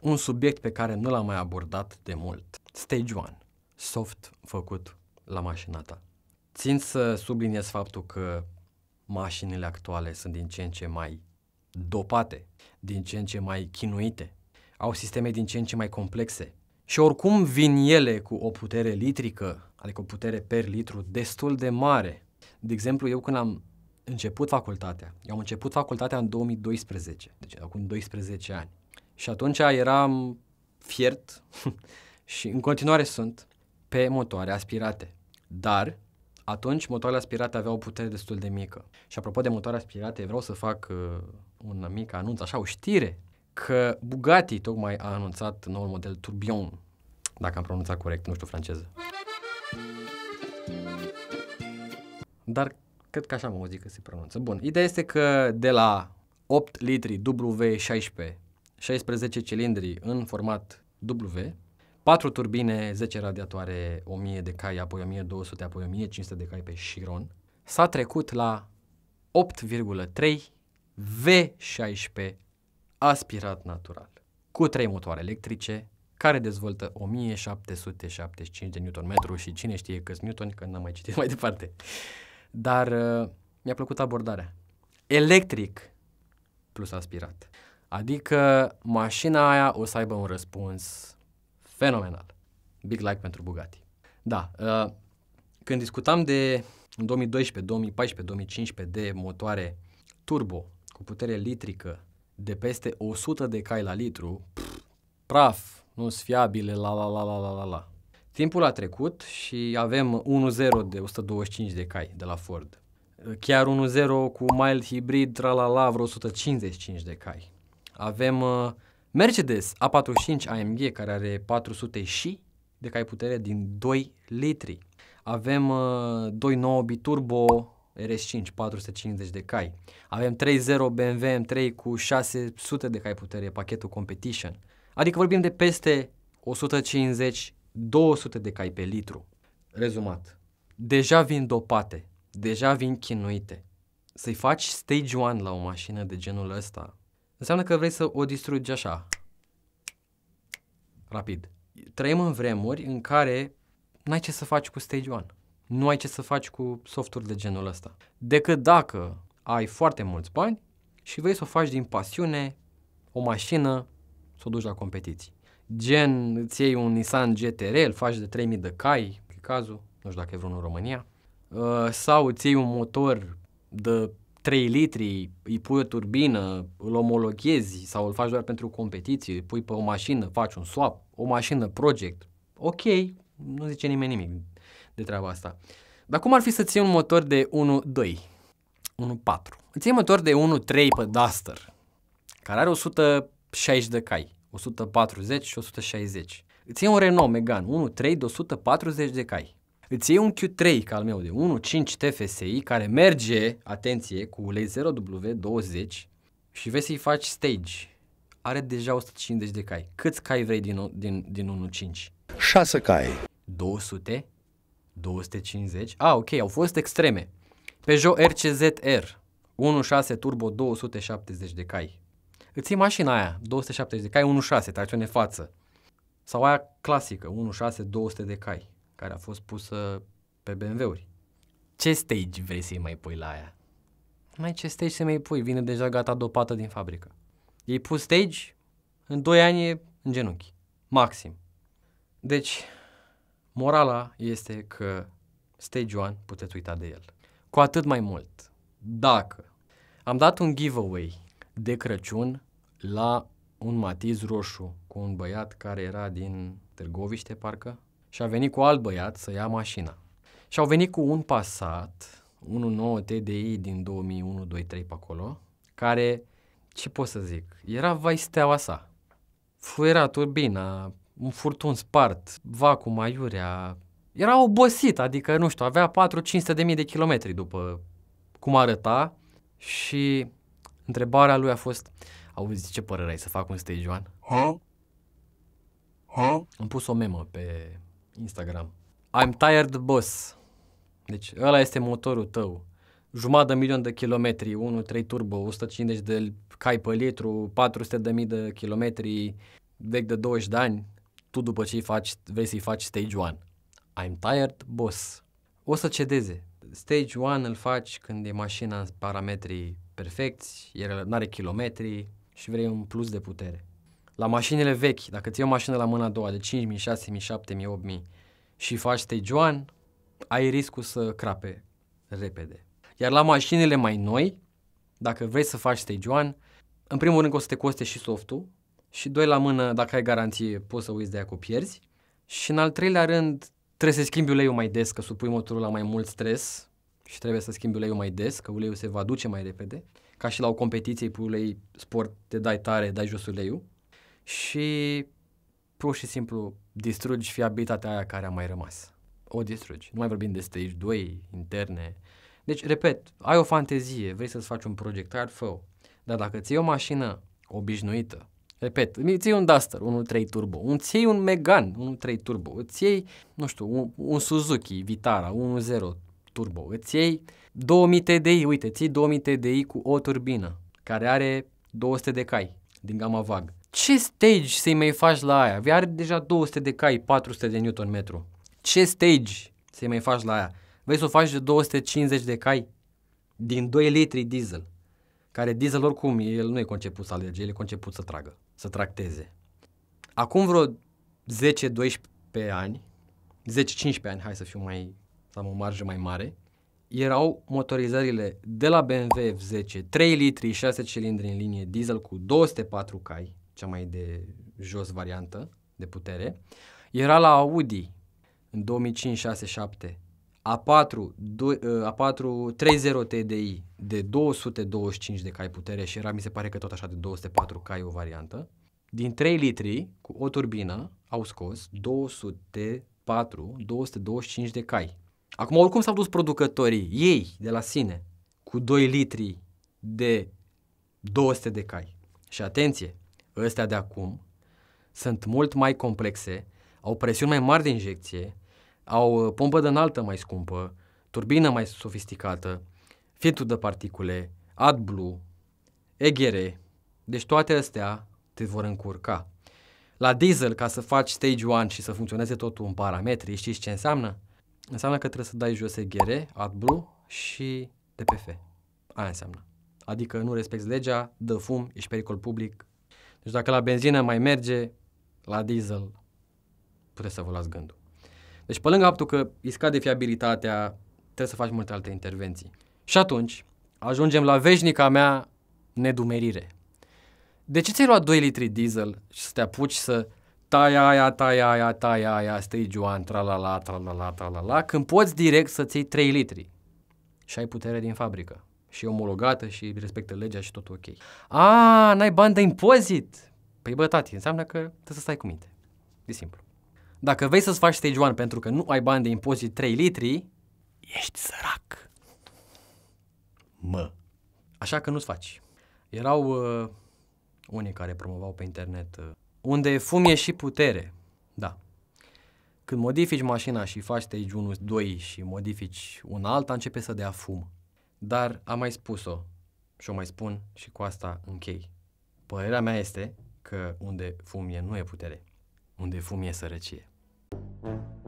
un subiect pe care nu l-am mai abordat de mult. Stage 1. Soft făcut la mașina ta. Țin să subliniez faptul că mașinile actuale sunt din ce în ce mai dopate, din ce în ce mai chinuite, au sisteme din ce în ce mai complexe și oricum vin ele cu o putere litrică, adică o putere per litru destul de mare. De exemplu, eu când am început facultatea, eu am început facultatea în 2012, deci acum 12 ani, și atunci eram fiert și în continuare sunt pe motoare aspirate. Dar atunci motoarele aspirate aveau o putere destul de mică. Și apropo de motoare aspirate, vreau să fac uh, un mic anunț, așa, o știre, că Bugatti tocmai a anunțat noul model Turbion, dacă am pronunțat corect, nu știu franceză. Dar cred că așa am auzit că se pronunță. Bun, ideea este că de la 8 litri W16 16 cilindri în format W, 4 turbine, 10 radiatoare, 1000 de cai, apoi 1200, apoi 1500 de cai pe Chiron. S-a trecut la 8,3 V16 aspirat natural, cu 3 motoare electrice, care dezvoltă 1775 de Nm și cine știe câți Newton, că n-am mai citit mai departe. Dar uh, mi-a plăcut abordarea. Electric plus aspirat. Adică mașina aia o să aibă un răspuns fenomenal. Big like pentru Bugatti. Da, uh, când discutam de în 2012, 2014, 2015 de motoare turbo cu putere litrică de peste 100 de cai la litru, praf, nu sunt fiabile, la la la la la la la. Timpul a trecut și avem 1.0 de 125 de cai de la Ford. Chiar 1.0 cu mild hybrid, tra la la, vreo 155 de cai. Avem uh, Mercedes A45 AMG care are 400 și de cai putere din 2 litri. Avem uh, 2.9 biturbo RS5 450 de cai. Avem 3.0 BMW M3 cu 600 de cai putere, pachetul Competition. Adică vorbim de peste 150 200 de cai pe litru. Rezumat. Deja vin dopate, deja vin chinuite. Să-i faci stage 1 la o mașină de genul ăsta înseamnă că vrei să o distrugi așa, rapid. Trăim în vremuri în care n-ai ce să faci cu stage one. Nu ai ce să faci cu softuri de genul ăsta. Decât dacă ai foarte mulți bani și vrei să o faci din pasiune, o mașină, să o duci la competiții. Gen, îți iei un Nissan GTR, îl faci de 3000 de cai, e cazul, nu știu dacă e vreunul în România, uh, sau îți iei un motor de 3 litri, îi pui o turbină, îl omologhezi sau îl faci doar pentru competiție, îi pui pe o mașină, faci un swap, o mașină project. Ok, nu zice nimeni nimic de treaba asta. Dar cum ar fi să ții un motor de 1.2, 1.4? Îți iei motor de 1.3 pe Duster, care are 160 de cai, 140 și 160. Îți iei un Renault Megane 1.3 de 140 de cai, Îți iei un Q3 ca al meu de 1.5 TFSI care merge, atenție, cu ulei 0W20 și vei să-i faci stage. Are deja 150 de cai. Câți cai vrei din, din, din 1.5? 6 cai. 200? 250? Ah, ok, au fost extreme. Peugeot RCZR 1.6 Turbo 270 de cai. Îți iei mașina aia, 270 de cai, 1.6, tracțiune față. Sau aia clasică, 1.6, 200 de cai care a fost pusă pe BMW-uri. Ce stage vrei să-i mai pui la aia? Mai ce stage să mai pui? Vine deja gata dopată din fabrică. Ei pus stage, în 2 ani e în genunchi. Maxim. Deci, morala este că stage 1 puteți uita de el. Cu atât mai mult, dacă am dat un giveaway de Crăciun la un matiz roșu cu un băiat care era din Târgoviște, parcă, și a venit cu alt băiat să ia mașina. Și au venit cu un Passat, 1.9 TDI din 2001, 2, 3 pe acolo, care, ce pot să zic, era vai steaua sa. Fuiera turbina, un furtun spart, vacuum, aiurea, era obosit, adică, nu știu, avea 4-500 de mii de kilometri după cum arăta și întrebarea lui a fost Auzi, ce părere ai să fac un stage one? Ha? Ha? Am pus o memă pe Instagram. I'm tired boss. Deci ăla este motorul tău. Jumătate de milion de kilometri, 1.3 turbo, 150 de cai pe litru, 400 de mii de kilometri, vechi de 20 de ani, tu după ce faci, vrei să-i faci stage 1. I'm tired boss. O să cedeze. Stage 1 îl faci când e mașina în parametrii perfecți, el nu are kilometri și vrei un plus de putere. La mașinile vechi, dacă ți o mașină la mâna a doua de 5.000, 6.000, 7.000, 8.000 și faci stagioan, ai riscul să crape repede. Iar la mașinile mai noi, dacă vrei să faci stagioan, în primul rând o să te coste și softul și doi la mână, dacă ai garanție, poți să uiți de ea cu pierzi. Și în al treilea rând, trebuie să schimbi uleiul mai des, că supui motorul la mai mult stres și trebuie să schimbi uleiul mai des, că uleiul se va duce mai repede. Ca și la o competiție, pe ulei sport, te dai tare, dai jos uleiul și pur și simplu distrugi fiabilitatea aia care a mai rămas. O distrugi. Nu mai vorbim de stage 2, interne. Deci, repet, ai o fantezie, vrei să-ți faci un proiectar, fă Dar dacă ții o mașină obișnuită, repet, îți iei un Duster, unul 3 turbo, un ții un Megan, unul 3 turbo, îți iei, nu știu, un, un Suzuki Vitara 1.0 turbo, îți iei 2000 TDI, uite, ții 2000 TDI cu o turbină, care are 200 de cai din gama VAG ce stage să-i mai faci la aia? Are deja 200 de cai, 400 de newton metru. Ce stage să-i mai faci la aia? Vrei să o faci de 250 de cai din 2 litri diesel? Care diesel oricum, el nu e conceput să alerge, el e conceput să tragă, să tracteze. Acum vreo 10-12 ani, 10-15 ani, hai să fiu mai, să am o marjă mai mare, erau motorizările de la BMW F10, 3 litri, 6 cilindri în linie diesel cu 204 cai, cea mai de jos variantă de putere, era la Audi în 2005, 2006 7, A4, A4 30 TDI de 225 de cai putere și era, mi se pare că tot așa, de 204 cai o variantă. Din 3 litri, cu o turbină, au scos 204, 225 de cai. Acum, oricum s-au dus producătorii, ei, de la sine, cu 2 litri de 200 de cai. Și atenție, ăstea de acum, sunt mult mai complexe, au presiuni mai mari de injecție, au uh, pompă de înaltă mai scumpă, turbină mai sofisticată, filtru de particule, AdBlue, EGR. Deci toate astea te vor încurca. La diesel, ca să faci stage 1 și să funcționeze totul în parametri, știți ce înseamnă? Înseamnă că trebuie să dai jos EGR, AdBlue și TPF. Aia înseamnă. Adică nu respecti legea, dă fum, ești pericol public, deci dacă la benzină mai merge, la diesel puteți să vă luați gândul. Deci pe lângă faptul că îi scade fiabilitatea, trebuie să faci multe alte intervenții. Și atunci ajungem la veșnica mea nedumerire. De ce ți-ai luat 2 litri diesel și să te apuci să tai aia, tai aia, tai aia, stai Joan, tra-la-la, când poți direct să-ți iei 3 litri și ai putere din fabrică și omologată și respectă legea și totul ok. A, n-ai bani de impozit? Păi bă, tati, înseamnă că trebuie să stai cu minte. De simplu. Dacă vrei să-ți faci stage 1 pentru că nu ai bani de impozit 3 litri, ești sărac. Mă. Așa că nu-ți faci. Erau uh, unii care promovau pe internet uh, unde fumie și putere. Da. Când modifici mașina și faci stage 1, 2 și modifici un alt, începe să dea fum. Dar am mai spus-o și o mai spun și cu asta închei. Părerea mea este că unde fumie nu e putere, unde fumie e sărăcie. Mm-hmm.